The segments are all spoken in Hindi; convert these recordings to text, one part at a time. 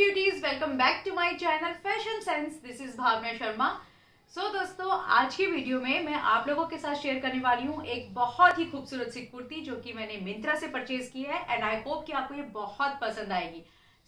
Beauties welcome back to my channel fashion sense this is Bhavna Sharma so दोस्तों आज की वीडियो में मैं आप लोगों के साथ शेयर करने वाली हूँ एक बहुत ही खूबसूरत सी कुर्ती जो कि मैंने मिंत्रा से परचेज की है एंड आई होप कि आपको ये बहुत पसंद आएगी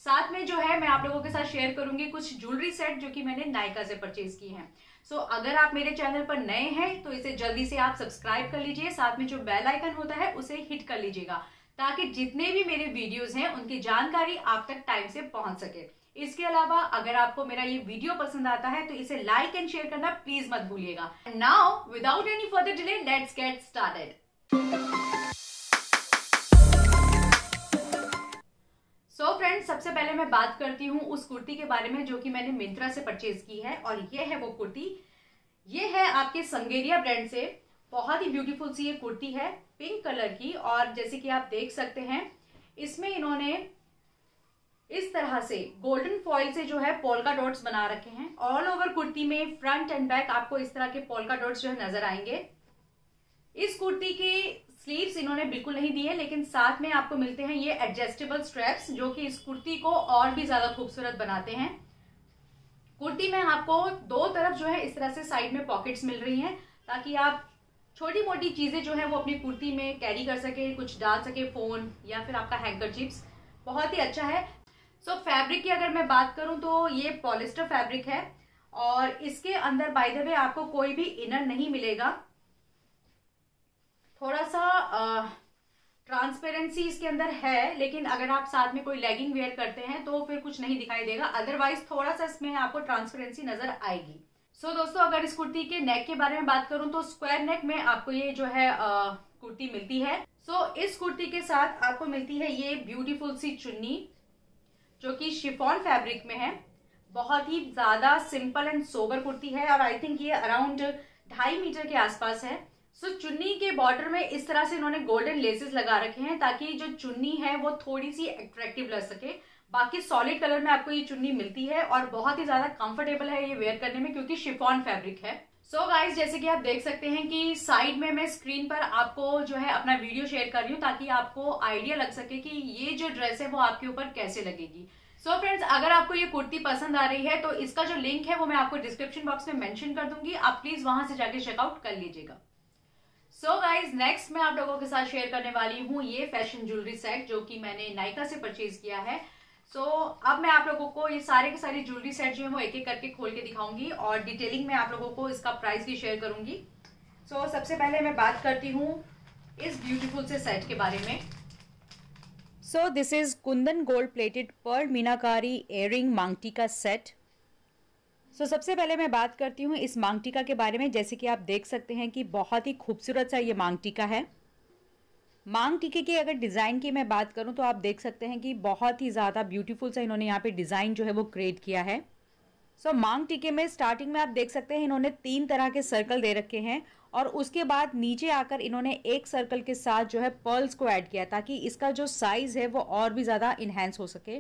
साथ में जो है मैं आप लोगों के साथ शेयर करूंगी कुछ ज्वेलरी सेट जो कि मैंने नायका से परचेज की है सो so, अगर आप मेरे चैनल पर नए हैं तो इसे जल्दी से आप सब्सक्राइब कर लीजिए साथ में जो बेल आइकन होता है उसे हिट कर लीजिएगा ताकि जितने भी मेरे वीडियोस हैं उनकी जानकारी आप तक टाइम से पहुंच सके इसके अलावा अगर आपको मेरा ये वीडियो पसंद आता है तो इसे लाइक एंड शेयर करना प्लीज मत भूलिएगा now without any further delay let's get started so friends सबसे पहले मैं बात करती हूँ उस कुर्ती के बारे में जो कि मैंने मिंत्रा से परचेज की है और ये है वो कुर्ती ये है आपके संगेरिया ब्रांड से बहुत ही ब्यूटीफुल सी ये कुर्ती है पिंक कलर की और जैसे कि आप देख सकते हैं इसमें इन्होंने इस तरह से गोल्डन फॉइल से जो है पोलका डॉट्स बना रखे हैं ऑल ओवर कुर्ती में फ्रंट एंड बैक आपको इस तरह के पोलका डॉट्स जो है नजर आएंगे इस कुर्ती के स्लीव्स इन्होंने बिल्कुल नहीं दी है लेकिन साथ में आपको मिलते हैं ये एडजस्टेबल स्ट्रैप्स जो कि इस कुर्ती को और भी ज्यादा खूबसूरत बनाते हैं कुर्ती में आपको दो तरफ जो है इस तरह से साइड में पॉकेट्स मिल रही हैं ताकि आप छोटी मोटी चीज़ें जो है वो अपनी कुर्ती में कैरी कर सके कुछ डाल सके फ़ोन या फिर आपका हैंकर चिप्स बहुत ही अच्छा है सो so, फैब्रिक की अगर मैं बात करूं तो ये पॉलिस्टर फैब्रिक है और इसके अंदर बाय द वे आपको कोई भी इनर नहीं मिलेगा थोड़ा सा ट्रांसपेरेंसी इसके अंदर है लेकिन अगर आप साथ में कोई लेगिंग वेयर करते हैं तो फिर कुछ नहीं दिखाई देगा अदरवाइज थोड़ा सा इसमें आपको ट्रांसपेरेंसी नजर आएगी सो so, दोस्तों अगर इस कुर्ती के नेक के बारे में बात करूं तो स्क्वायर नेक में आपको ये जो है आ, कुर्ती मिलती है सो so, इस कुर्ती के साथ आपको मिलती है ये ब्यूटीफुल सी चुन्नी जो कि शिफॉन फैब्रिक में है बहुत ही ज़्यादा सिंपल एंड सोबर कुर्ती है और आई थिंक ये अराउंड ढाई मीटर के आसपास है सो so, चुन्नी के बॉर्डर में इस तरह से इन्होंने गोल्डन लेसेस लगा रखे हैं ताकि जो चुन्नी है वो थोड़ी सी अट्रैक्टिव लग सके बाकी सॉलिड कलर में आपको ये चुन्नी मिलती है और बहुत ही ज्यादा कंफर्टेबल है ये वेयर करने में क्योंकि शिफॉन फैब्रिक है सो so गाइज जैसे कि आप देख सकते हैं कि साइड में मैं स्क्रीन पर आपको जो है अपना वीडियो शेयर कर रही हूँ ताकि आपको आइडिया लग सके कि ये जो ड्रेस है वो आपके ऊपर कैसे लगेगी सो so फ्रेंड्स अगर आपको ये कुर्ती पसंद आ रही है तो इसका जो लिंक है वो मैं आपको डिस्क्रिप्शन बॉक्स में मैंशन कर दूंगी आप प्लीज वहां से जाके चेकआउट कर लीजिएगा सो गाइज नेक्स्ट मैं आप लोगों के साथ शेयर करने वाली हूँ ये फैशन ज्वेलरी सेट जो कि मैंने नाइका से परचेज किया है सो so, अब मैं आप लोगों को ये सारे के सारे ज्वेलरी सेट जो है वो एक एक करके खोल के दिखाऊंगी और डिटेलिंग में आप लोगों को इसका प्राइस भी शेयर करूंगी सो so, सबसे पहले मैं बात करती हूँ इस ब्यूटीफुल से सेट के बारे में so this is kundan gold plated pearl meenakari earring मांगटी का सेट सो so, सबसे पहले मैं बात करती हूँ इस मांगटिका के बारे में जैसे कि आप देख सकते हैं कि बहुत ही खूबसूरत सा ये मांगटिका है मांग टीके के अगर डिज़ाइन की मैं बात करूं तो आप देख सकते हैं कि बहुत ही ज़्यादा ब्यूटीफुल सा इन्होंने यहाँ पे डिज़ाइन जो है वो क्रिएट किया है सो so, मांग टीके में स्टार्टिंग में आप देख सकते हैं इन्होंने तीन तरह के सर्कल दे रखे हैं और उसके बाद नीचे आकर इन्होंने एक सर्कल के साथ जो है पर्ल्स को ऐड किया ताकि इसका जो साइज़ है वो और भी ज़्यादा इन्हेंस हो सके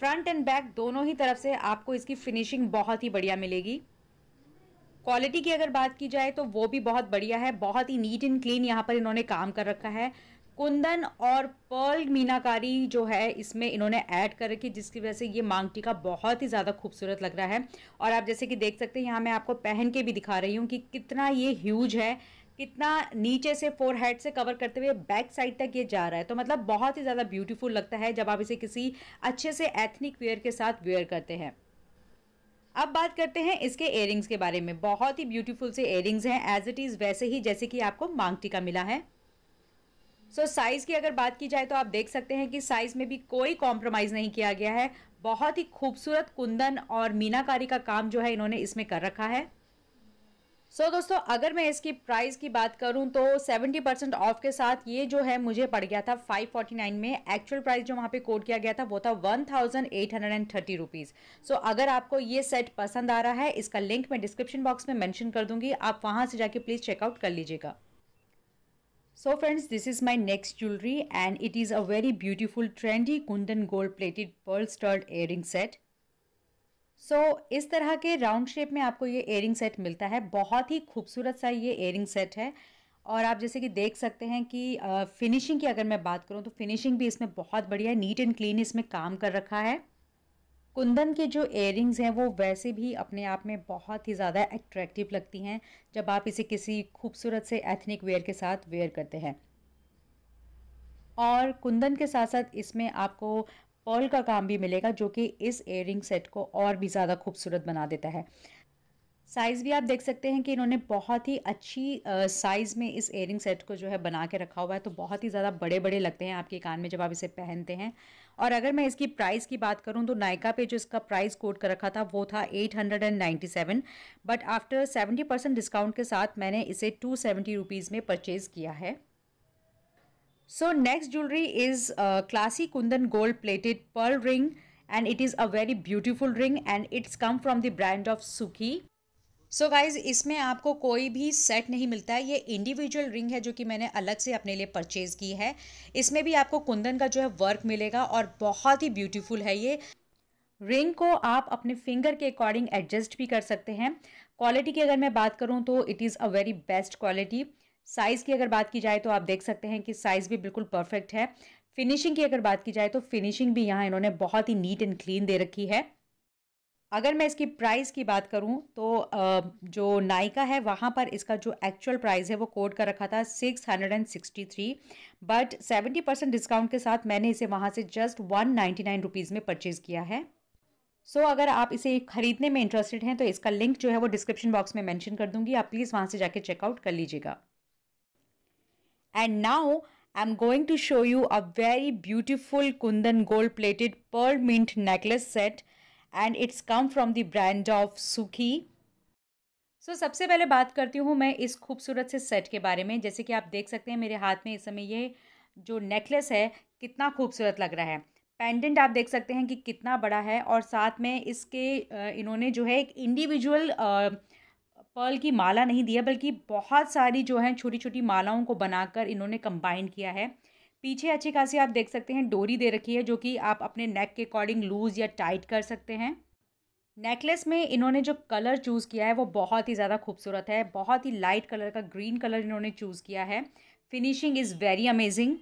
फ्रंट एंड बैक दोनों ही तरफ से आपको इसकी फिनिशिंग बहुत ही बढ़िया मिलेगी क्वालिटी की अगर बात की जाए तो वो भी बहुत बढ़िया है बहुत ही नीट एंड क्लीन यहाँ पर इन्होंने काम कर रखा है कुंदन और पर्ल मीनाकारी जो है इसमें इन्होंने ऐड कर रखी जिसकी वजह से ये मांग टीका बहुत ही ज़्यादा खूबसूरत लग रहा है और आप जैसे कि देख सकते हैं यहाँ मैं आपको पहन के भी दिखा रही हूँ कि कितना ये ह्यूज है कितना नीचे से फोर हेड से कवर करते हुए बैक साइड तक ये जा रहा है तो मतलब बहुत ही ज़्यादा ब्यूटीफुल लगता है जब आप इसे किसी अच्छे से एथनिक वेयर के साथ वेयर करते हैं अब बात करते हैं इसके एयरिंग्स के बारे में बहुत ही ब्यूटीफुल से एयरिंग्स हैं एज इट इज़ वैसे ही जैसे कि आपको मांग टीका मिला है सो so, साइज़ की अगर बात की जाए तो आप देख सकते हैं कि साइज़ में भी कोई कॉम्प्रोमाइज़ नहीं किया गया है बहुत ही खूबसूरत कुंदन और मीनाकारी का काम जो है इन्होंने इसमें कर रखा है सो so, दोस्तों अगर मैं इसकी प्राइस की बात करूं तो 70 परसेंट ऑफ के साथ ये जो है मुझे पड़ गया था 549 में एक्चुअल प्राइस जो वहाँ पे कोट किया गया था वो था one thousand eight hundred and thirty rupees so अगर आपको ये सेट पसंद आ रहा है इसका लिंक मैं डिस्क्रिप्शन बॉक्स में मेंशन कर दूंगी आप वहाँ से जाके प्लीज़ चेकआउट कर लीजिएगा So friends, this is my next jewelry and it is a very beautiful trendy kundan gold plated pearl stud earring set. So so, इस तरह के राउंड शेप में आपको ये एयरिंग सेट मिलता है बहुत ही खूबसूरत सा ये एयरिंग सेट है और आप जैसे कि देख सकते हैं कि फिनिशिंग की अगर मैं बात करूँ तो फिनिशिंग भी इसमें बहुत बढ़िया है नीट एंड क्लीन इसमें काम कर रखा है कुंदन के जो एयरिंग्स हैं वो वैसे भी अपने आप में बहुत ही ज़्यादा एट्रैक्टिव लगती हैं जब आप इसे किसी खूबसूरत से एथनिक वेयर के साथ वेयर करते हैं और कुंदन के साथ साथ इसमें आपको पर्ल का काम भी मिलेगा जो कि इस एयरिंग सेट को और भी ज़्यादा खूबसूरत बना देता है साइज़ भी आप देख सकते हैं कि इन्होंने बहुत ही अच्छी साइज़ में इस एयरिंग सेट को जो है बना के रखा हुआ है तो बहुत ही ज़्यादा बड़े बड़े लगते हैं आपके कान में जब आप इसे पहनते हैं और अगर मैं इसकी प्राइस की बात करूं तो नायका पे जो इसका प्राइस कोड कर रखा था वो था 897 बट आफ्टर 70 परसेंट डिस्काउंट के साथ मैंने इसे टू सेवेंटी में परचेज़ किया है so next jewellery is classy kundan gold plated pearl ring and it is a very beautiful ring and it's come from the brand of Sukhi so so guys इसमें आपको कोई भी सेट नहीं मिलता है ये इंडिविजुअल रिंग है जो कि मैंने अलग से अपने लिए परचेज़ की है इसमें भी आपको कुंदन का जो है वर्क मिलेगा और बहुत ही ब्यूटीफुल है ये रिंग को आप अपने फिंगर के अकॉर्डिंग एडजस्ट भी कर सकते हैं क्वालिटी की अगर मैं बात करूँ तो it is a very best quality size की अगर बात की जाए तो आप देख सकते हैं कि साइज़ भी बिल्कुल परफेक्ट है फिनिशिंग की अगर बात की जाए तो फिनिशिंग भी यहाँ इन्होंने बहुत ही नीट एंड क्लीन दे रखी है अगर मैं इसकी प्राइस की बात करूं तो जो नाइका है वहां पर इसका जो एक्चुअल प्राइस है वो कोड कर रखा था 663 बट 70 परसेंट डिस्काउंट के साथ मैंने इसे वहां से जस्ट 199 रुपीस में परचेज़ किया है सो so, अगर आप इसे खरीदने में इंटरेस्टेड हैं तो इसका लिंक जो है वो डिस्क्रिप्शन बॉक्स में मैंशन कर दूंगी आप प्लीज़ वहाँ से जाके चेकआउट कर लीजिएगा and now I am going to show you a very beautiful kundan gold plated pearl mint necklace set and it's come from the brand of Sukhi so so, सबसे पहले बात करती हूँ मैं इस खूबसूरत से सेट के बारे में जैसे कि आप देख सकते हैं मेरे हाथ में इस समय ये जो नेकलेस है कितना खूबसूरत लग रहा है पेंडेंट आप देख सकते हैं कि कितना बड़ा है और साथ में इसके इन्होंने जो है एक इंडिविजुअल पर्ल की माला नहीं दी है बल्कि बहुत सारी जो है छोटी छोटी मालाओं को बनाकर इन्होंने कंबाइन किया है पीछे अच्छी खासी आप देख सकते हैं डोरी दे रखी है जो कि आप अपने नेक के अकॉर्डिंग लूज़ या टाइट कर सकते हैं नेकलेस में इन्होंने जो कलर चूज़ किया है वो बहुत ही ज़्यादा खूबसूरत है बहुत ही लाइट कलर का ग्रीन कलर इन्होंने चूज़ किया है finishing is very amazing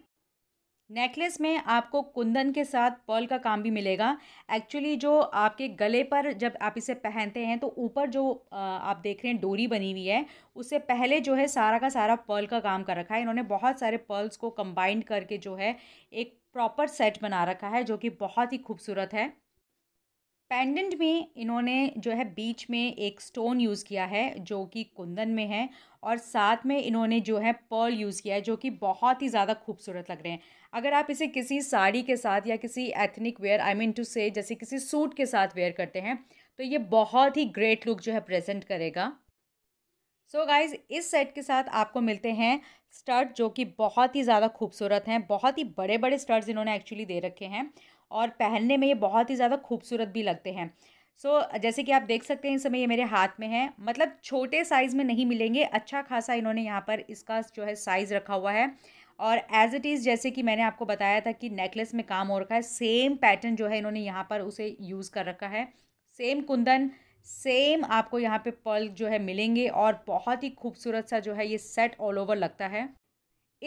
necklace में आपको कुंदन के साथ पर्ल का काम भी मिलेगा एक्चुअली जो आपके गले पर जब आप इसे पहनते हैं तो ऊपर जो आप देख रहे हैं डोरी बनी हुई है उससे पहले जो है सारा का सारा पर्ल का काम कर रखा है इन्होंने बहुत सारे पर्ल्स को कंबाइंड करके जो है एक प्रॉपर सेट बना रखा है जो कि बहुत ही खूबसूरत है पेंडेंट में इन्होंने जो है बीच में एक स्टोन यूज़ किया है जो कि कुंदन में है और साथ में इन्होंने जो है पर्ल यूज़ किया है जो कि बहुत ही ज़्यादा खूबसूरत लग रहे हैं अगर आप इसे किसी साड़ी के साथ या किसी ethnic wear I mean to say जैसे किसी सूट के साथ वेयर करते हैं तो ये बहुत ही ग्रेट लुक जो है प्रेजेंट करेगा सो so गाइज इस सेट के साथ आपको मिलते हैं स्टर्ट जो कि बहुत ही ज़्यादा खूबसूरत हैं बहुत ही बड़े बड़े स्टर्ट्स इन्होंने एक्चुअली दे रखे हैं और पहनने में ये बहुत ही ज़्यादा खूबसूरत भी लगते हैं सो so, जैसे कि आप देख सकते हैं इस समय ये मेरे हाथ में है मतलब छोटे साइज़ में नहीं मिलेंगे अच्छा खासा इन्होंने यहाँ पर इसका जो है साइज़ रखा हुआ है और एज इट इज़ जैसे कि मैंने आपको बताया था कि नेकलेस में काम हो रखा है सेम पैटर्न जो है इन्होंने यहाँ पर उसे यूज़ कर रखा है सेम कुंदन सेम आपको यहाँ पे पर्ल जो है मिलेंगे और बहुत ही खूबसूरत सा जो है ये सेट ऑल ओवर लगता है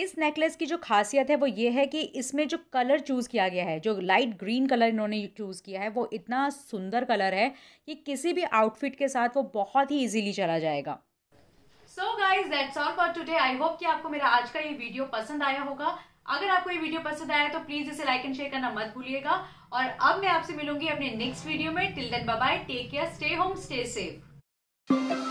इस नेकलेस की जो खासियत है वो ये है कि इसमें जो कलर चूज़ किया गया है जो लाइट ग्रीन कलर इन्होंने चूज़ किया है वो इतना सुंदर कलर है कि किसी भी आउटफिट के साथ वो बहुत ही इजीली चला जाएगा so guys that's all for today I hope कि आपको मेरा आज का ये वीडियो पसंद आया होगा अगर आपको ये वीडियो पसंद आया तो प्लीज इसे लाइक एंड शेयर करना मत भूलिएगा और अब मैं आपसे मिलूंगी अपने नेक्स्ट वीडियो में till then bye take care stay home stay safe